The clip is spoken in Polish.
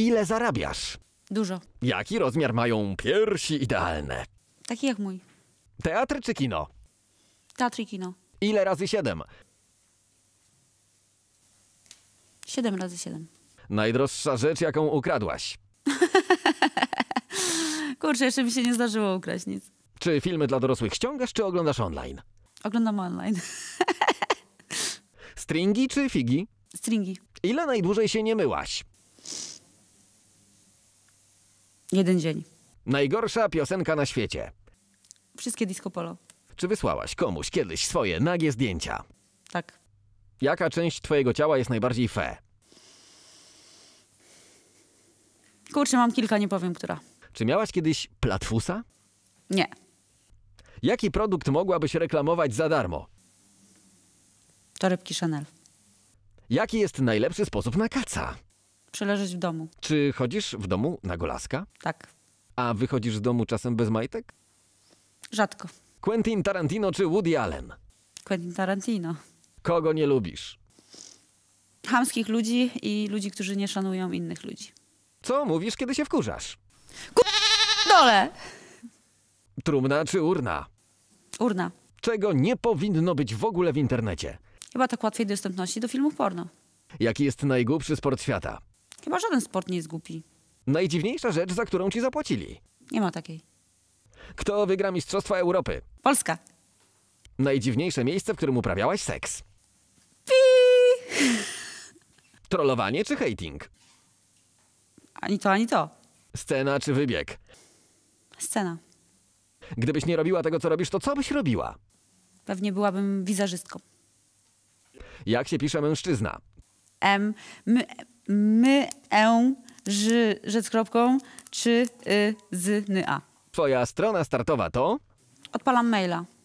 Ile zarabiasz? Dużo. Jaki rozmiar mają piersi idealne? Taki jak mój. Teatr czy kino? Teatr i kino. Ile razy siedem? Siedem razy siedem. Najdroższa rzecz, jaką ukradłaś? Kurczę, jeszcze mi się nie zdarzyło ukraść nic. Czy filmy dla dorosłych ściągasz, czy oglądasz online? Oglądam online. Stringi czy figi? Stringi. Ile najdłużej się nie myłaś? Jeden dzień. Najgorsza piosenka na świecie. Wszystkie disco polo. Czy wysłałaś komuś kiedyś swoje nagie zdjęcia? Tak. Jaka część twojego ciała jest najbardziej fe? Kurczę, mam kilka, nie powiem, która. Czy miałaś kiedyś platfusa? Nie. Jaki produkt mogłabyś reklamować za darmo? Torebki Chanel. Jaki jest najlepszy sposób na kaca? przeleżeć w domu. Czy chodzisz w domu na golaska? Tak. A wychodzisz z domu czasem bez majtek? Rzadko. Quentin Tarantino czy Woody Allen? Quentin Tarantino. Kogo nie lubisz? Hamskich ludzi i ludzi, którzy nie szanują innych ludzi. Co mówisz, kiedy się wkurzasz? Ku... dole! Trumna czy urna? Urna. Czego nie powinno być w ogóle w internecie? Chyba tak łatwiej dostępności do filmów porno. Jaki jest najgłupszy sport świata? Chyba żaden sport nie jest głupi. Najdziwniejsza rzecz, za którą ci zapłacili. Nie ma takiej. Kto wygra Mistrzostwa Europy? Polska. Najdziwniejsze miejsce, w którym uprawiałaś seks. Pi! Trollowanie czy hating? Ani to, ani to. Scena czy wybieg? Scena. Gdybyś nie robiła tego, co robisz, to co byś robiła? Pewnie byłabym wizerzystką. Jak się pisze mężczyzna? M, m, my, ę, ży, rzec kropką, czy y, z, n, a. Twoja strona startowa to? Odpalam maila.